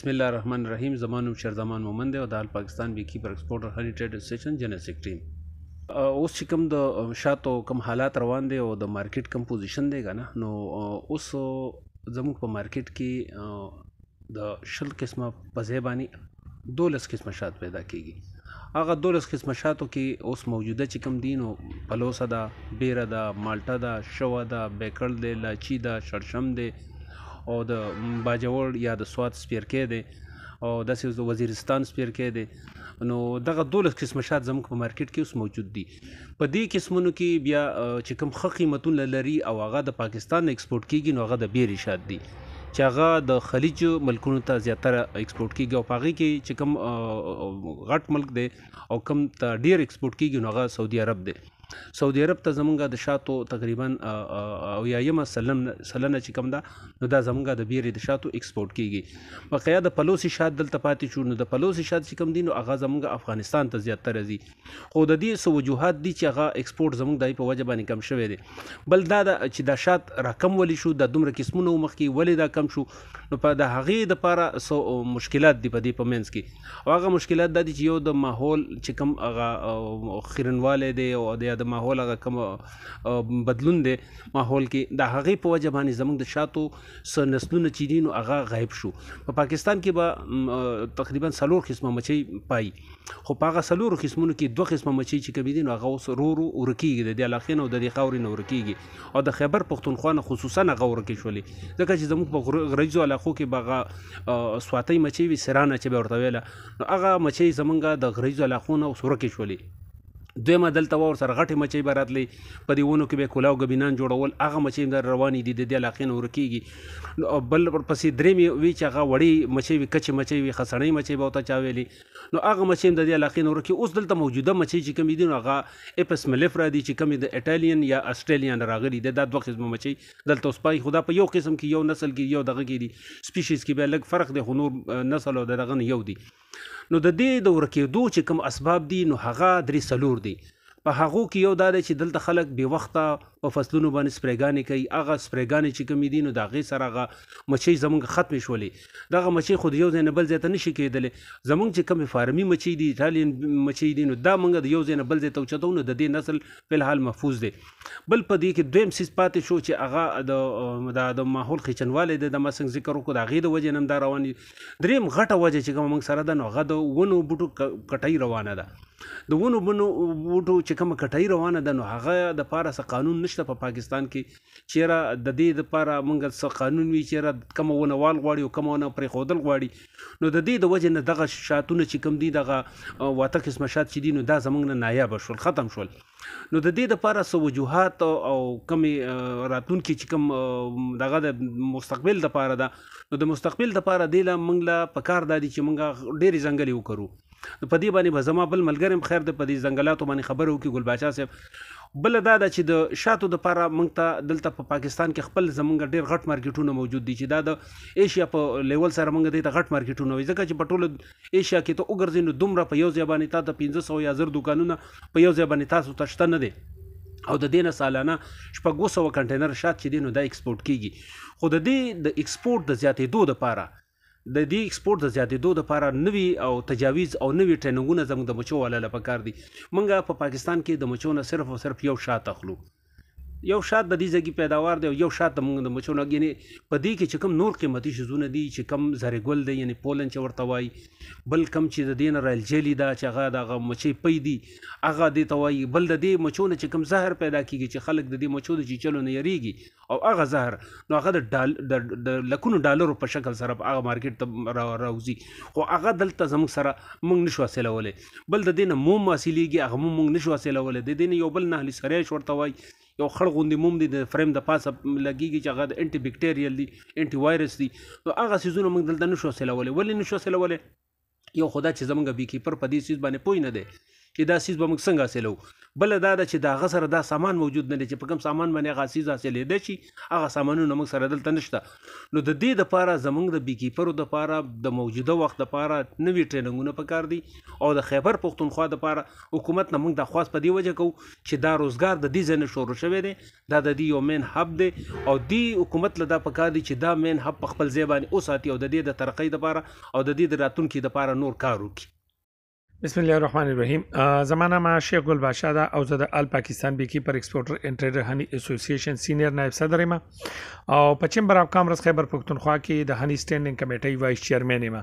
بسم الله الرحمن الرحیم زما نوم شرزمان مومند دی او د پاکستان بي کیپر ایکسپورټر هری ټریډ اسوسییشن جنیسټیک ټیم اوس چې کوم د شاتو کم حالات روان دي او د مارکیټ کمپوزیشن دی کنه نو اوس زموږ په مارکیټ کې د شل قسمه پځې باندې دولس قسمه شات پیدا کیږي هغه دولس قسمه شاتو کې اوس موجوده چې کم دین او پلوسه دا بیره دا مالټه دا شوه دا بیکل دی لاچی دا شړشم دی او د باجوړ یا د سواد سپیرکې دی او داسې د وزیرستان سپیرکې دی نو دغه دولس قسمه شات زموږ په مارکیټ کې اوس موجود دي په دې قسمونو کې بیا چې کوم ښه قیمتونه لري او هغه د پاکستان اکسپورټ کیږي نو هغه د بیرې شات دی چې هغه د خلیج ملکونو ته زیاتره اکسپورټ کیږي او پاغي کې چې کوم غټ ملک دی او کم ته ډیر اکسپورټ کیږي نو هغه سعودي عرب دی سعودي عرب ته زمونږ د شاتو تقریبا او یایم سلن سلنه چې کوم دا نو دا زمونږ د بیرې د شاتو ایکسپورت کیږي بقیا د پلوسی شات دلته پاتې شو نو د پلوسی شات چې کوم دي نو هغه زمونږ افغانستان ته زیات تر دي خو د دې سو وجوهات دي چې هغه ایکسپورت زمونږ دای په وجه باندې کم شوی دی بل دا چې د شات رقم ولې شو د دومره قسمونو مخکې ولې دا کم شو نو په د هغې د لپاره سو مشکلات دي په دې په منځ کې او هغه مشکلات د یو د ماحول چې کوم هغه خیرنواله دی او د د ماحول هغه کوم بدلون دی ماحول کې د هغې په وجه باندې زموږ د شاتو سر نسلونه چې دي نو هغه غایب شو په پاکستان کې به تقریبا څلور قسمه مچۍ پای خو په هغه څلورو قسمونو کې دوه قسمه مچۍ چې کوي دي نو هغه اوس ورو ورو ورکیږي د دې علاقې نه او د دې خاورې نه ورکیږي او د خیبر پښتونخوا نه خصوصا هغه ورکې شولې ځکه چې زموږ په غرجو علاقو کې بغه سواتۍ مچۍ وي سرانه چې به ورته ویله نو هغه مچۍ زمونږ د غرجو علاقو نه اوس ورکې شولې دویمه دلته ور سره غټه مچي براتلی په دې ونو کې به کولاو غبینان جوړول هغه مچي در روانې دي د دې علاقې نو ورکیږي بل پسې درې وی چې هغه وړي مچي وی کچ مچي وی خسړې مچي به وته چاويلي نو هغه مچي د دې علاقې نو ورکی اوس دلته موجوده مچي چې کوم دي نو هغه اپس ملفرا دي چې کوم د اټالین یا استرالین راغلي د دوه قسم مچي دلته سپای خدا په یو قسم کې یو نسل کې یو دغه کې دي سپیشیز کې به لږ فرق دی خو نور نسل او دغه یو دي نو د دې د ورکیدو چې کوم اسباب دي نو هغه درې سلور دي په هغه کې یو دا چې دلته خلک به وخته په فصلونو باندې سپریګانې کوي هغه سپریګانې چې کوم دي نو دا غي سره هغه مچۍ زمونږ ختم شولې دغه مچۍ خود یو ځین بل ځای ته نشي کېدلې زمونږ چې کوم فارمي مچۍ دي ایتالین مچۍ دي نو دا مونږ د یو ځین بل ځای ته چتو نو د دې نسل په الحال محفوظ دي بل په دې کې دویم سیس پاتې شو چې هغه د د ماحول خچنوالې د ما څنګه ذکر وکړو دا غي د وجه نم دا روان دریم غټه وجه چې کوم مونږ سره ده نو غد ونو بوټو کټای روانه ده د ونو بنو بوټو چې کوم کټای روانه ده نو هغه د پاره څه قانون نشته په پا پاکستان کې چیرې د دې د پاره مونږ څه قانون وی چیرې کوم ونوال غواړي او کوم ونه پرې خودل غواړي نو د دې د وجه نه دغه شاتونه چې کوم دي دغه واته قسمه شات چې دي نو دا زمونږ نه نایاب شول ختم شول نو د دې د پاره سو وجوهات او کمی راتونکو چې کوم دغه د مستقبل د پاره ده نو د مستقبل د پاره دی لمنګله په کار دادی چې مونږ ډېری ځنګلي وکړو په دې باندې به زما بل ملګریم خیر د په دې ځنګلاتو باندې خبرو کې ګل باچا صاحب بل دا د چې د شاتو د پاره مونږ ته دلته په پا پاکستان کې خپل زمونږ ډیر غټ مارکیټونه موجود دي چې دا د ایشیا په لیول سره مونږ دې ته غټ مارکیټونه وي ځکه چې په ټوله ایشیا کې ته وګرځې نو دومره په یو ځای باندې تا د 1500 یا 1000 دوکانونه په یو ځای باندې تاسو ته شته نه دي او د دینه سالانه شپږ سو کنټینر شات چې دینو دا اکسپورت کیږي خو د دې د اکسپورت د زیاتېدو لپاره د دې اکسپورت د زیاتېدو لپاره نوي او تجاویز او نوي ټریننګونه زموږ د مچو والا لپاره دي منګه په پا پاکستان کې د مچو نه صرف او صرف یو شات اخلو یو شاد د دې ځګي پیداوار دی یو شاد موږ د مچونو یعنی په دې کې چې کم نور قیمتي شزونه دي چې کم زره ګل دی یعنی پولن چې ورته وای بل کم چې د دین رال جلی دا چې هغه دغه مچي پي دي هغه دې ته وای بل د دې مچونو چې کم زهر پیدا کیږي چې خلک د دې مچو د چیچلو نه یریږي او هغه زهر نو هغه د د لکونو ډالرو په شکل سره هغه مارکیټ ته راوځي خو هغه دلته زموږ سره موږ نشو حاصلولې بل د دین مو حاصلېږي هغه موږ نشو حاصلولې د دین یو بل نه لسره شورته وای یو خړ غوندي موم دي د فریم د پاسه لګیږي چې هغه د انټي بکټیریل دي انټي وایرس دي نو هغه سيزونه موږ دلته نشو سلولې ولې نشو سلولې یو خدا چې زمونږ بي کیپر په دې سیس باندې پوي نه دی چې دا سیز به موږ څنګه حاصلو بل دا چې دا غسر دا سامان موجود نه دی چې په کوم سامان باندې هغه سیز حاصلې ده شي هغه سامانونه موږ سره دلته نشته نو د دې لپاره زموږ د بیکیپرو لپاره د موجوده وخت لپاره نوې ټریننګونه پکار دي او د خیبر پښتونخوا لپاره حکومت نه موږ د خواص په دی وجه کو چې دا روزګار د دې ځنه شروع شوه دی دا د دې یو مین هب دی او دې حکومت لدا پکار دي چې دا مین هب خپل ځای باندې اوساتي او د دې د ترقۍ لپاره او د دې د راتونکو لپاره نور کار وکړي بسم الله الرحمن الرحیم زمانہ ما شیخ گل بادشاہ دا او زه د ال پاکستان بیکی پر ایکسپورټر ان ټریډر هني اسوسییشن سینیئر نائب صدر ما او په چمبر اف کامرس خیبر پختونخوا کې د هني سټینډینګ کمیټي وایس چیئرمین ما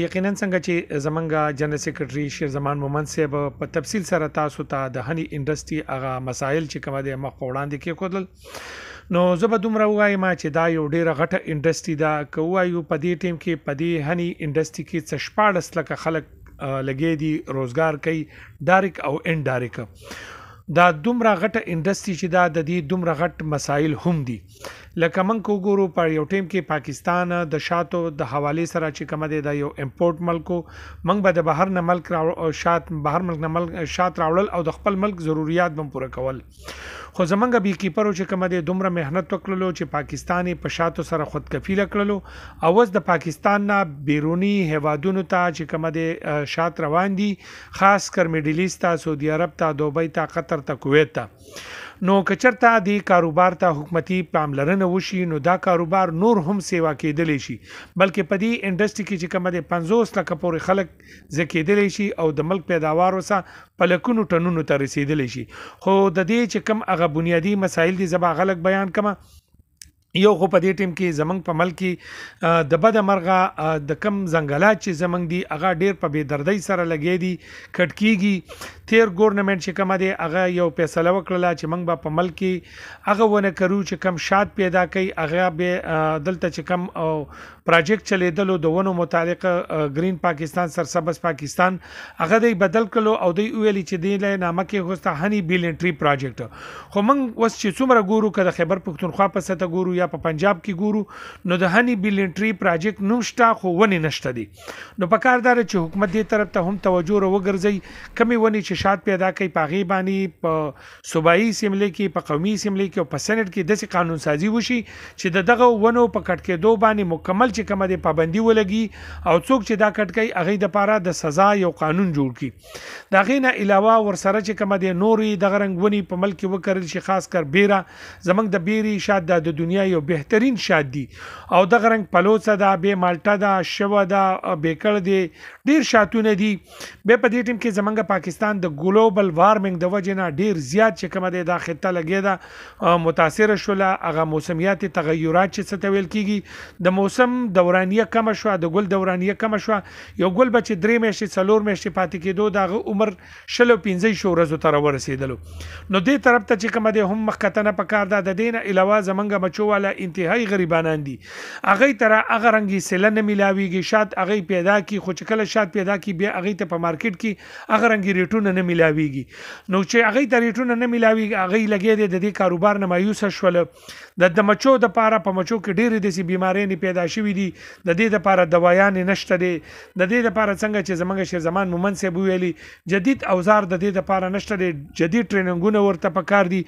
یقینا څنګه چې زمنګ جنرال سیکریټری شیر زمان مومن صاحب په تفصیل سره تاسو ته تا د هني انډستری هغه مسایل چې کوم د مخ په وړاندې کې کول نو زه به دومره وایم چې دا یو ډیره غټه انډستری ده کوایو په دې ټیم کې په دې هني انډستری کې 14 لک خلک لګي دي روزګار کوي ډایرک او ان ډایرک دا دومره غټه انډستری چې دا د دې دومره غټ مسایل هم دي لکه موږ وګورو په یو ټیم کې پاکستان د شاتو د حواله سره چې کوم دی دا یو امپورټ ملکو موږ به د بهر نه ملک راو شات بهر ملک نه ملک شات راوړل او د خپل ملک ضرورت هم پوره کول خو زمونږ بي کیپرو چې کوم دې دومره مهنت وکړلو چې پاکستاني په شاتو سره خود کفیل کړلو او د پاکستان نه بیرونی هوادونو ته چې کوم دې شات روان دي خاص کر میډل ایست سعودي عرب ته دوبۍ ته قطر ته کویت ته نو کچرته د کاروبار ته حکومتي پاملرنه وشي نو دا کاروبار نور هم سیوا کېدلی شي بلکې په دې انډستری کې چې کوم د 50 لک پورې خلک زکیدلی شي او د ملک پیداوار وسه په لکونو ټنونو ته رسیدلی شي خو د دې چې کوم هغه بنیادی مسایل دي زبا غلک بیان کما یو خو په دې ټیم کې زمنګ په ملک کې د بد مرغه د کم زنګلات چې زمنګ دی هغه ډیر په بی دردۍ سره لګی دي کټکیږي تیر ګورنمنت چې کوم دی هغه یو فیصله وکړه چې موږ به په ملک کې هغه ونه کړو چې کم شاد پیدا کړي هغه به دلته چې کم پروجیکټ چلیدلو د ونو متعلق گرین پاکستان سرسبز پاکستان هغه دی بدل کړو او دی ویلي چې دی له نامه کې هوسته هني بیل انټری پروجیکټ خو موږ وس چې څومره ګورو کده خبر پښتونخوا په ستا ګورو یا په پنجاب کې ګورو نو د هني بیل انټری پروجیکټ نو شته خو ونی نشته دي نو په کاردار چې حکومت دې طرف ته هم توجه وګرځي کمی ونی چې شات پیدا کوي پاغي باندې په صوبایي سیملې کې په قومي سیملې کې او په سنټ کې داسې قانون سازي وشي چې د دغه ونو په کټکې دوه باندې مکمل چې کومه د پابندي ولګي او څوک چې دا کټکې هغه د پاره د سزا یو قانون جوړ کړي دا غینه علاوه ورسره چې کومه د نوري د غرنګونی په ملک وکړل شي خاص کر بیره زمنګ د بیري شاد د دنیا یو بهترین شاد دي او د غرنګ پلوڅه دا به مالټا دا شوه دا بیکړ دي ډیر شاتونه دي به په دې ټیم کې زمونږ پاکستان د ګلوبل وارمنګ د وجې نه ډیر زیات چې کومه دا خطه لګي دا متاثر شوله هغه موسمیاتي تغیرات چې څه تویل کیږي د موسم دورانیه کم شو د ګل دورانیه کم شو یو ګل بچ درې میاشتې څلور میاشتې پاتې کېدو دا عمر شلو 15 شو ورځو تر ورسېدل نو دې طرف ته چې کومه دې هم مخکته نه پکار دا د دین علاوه زمونږ بچو والا انتهایی غریبانان دي هغه تر هغه رنګي سلنه ملاويږي شات هغه پیدا کی خو چې کله شات پیدا کی بیا هغه ته په مارکیټ کې هغه رنګي ریټونه نه ملاويږي نو چې هغه ته ریټونه نه ملاويږي هغه لګي د دې کاروبار نه مایوس شول د د مچو د پاره په مچو کې ډېرې دسي بیمارې نه پیدا شوې دي د دې د پاره دوايان نشته دي د دې د پاره څنګه چې زمونږ شیر زمان مومن سه بویلی جدید اوزار د دې د پاره نشته دي جدید ټریننګونه ورته پکار دي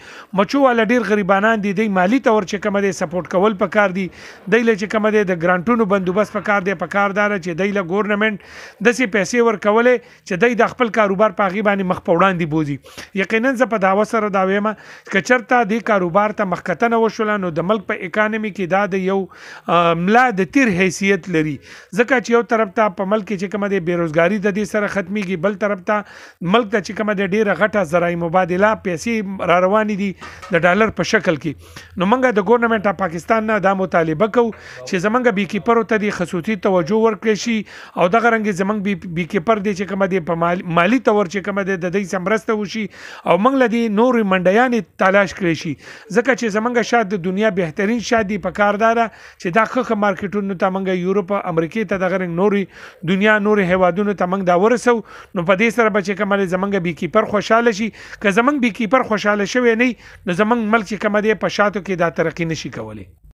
مچو ول ډېر غریبانان دي د مالی تور چې کوم دي سپورټ کول پکار دي دای له چې کوم دی د ګرانټونو بندوبست پکار دی پکاردار چې دای له ګورنمنت د سي پیسې ورکولې چې دای د خپل کاروبار په غي باندې مخ په وړاندې بوزي یقینا زه په داوا سره دا وایم چې چرته د کاروبار ته مخکتنه وشول نو د ملک په اکانومي کې دا د یو ملا د تیر حیثیت لري ځکه چې یو طرف ته په ملک کې چې کوم دی بیروزګاری د دې سره ختميږي بل طرف ته ملک ته چې کوم دی ډیره غټه زراعي مبادله پیسې را روانې دي د ډالر په شکل کې نو موږ د ګورنمنت د پاکستان نه د مطالبه کو چې زمنګ بي کیپر ته د خصوصي توجه ورکړي شي او دغه رنګ زمنګ بي کیپر دی چې کوم دی په مالی تور چې کوم دی د دې سمرسته وشي او موږ لدی نور منډیان تلاش کړی شي ځکه چې زمنګ شاد د دنیا بهترین شادي په کاردار چې دا خخ مارکیټونو ته موږ یورپ امریکای ته دغه رنګ نوري دنیا نور هوادونو ته موږ دا ورسو نو په دې سره به چې کوم زمنګ بي کیپر خوشاله شي که زمنګ بي کیپر خوشاله شوی نه نو زمنګ ملک کوم دی په شاتو کې دا ترقی نشي کوي کولې.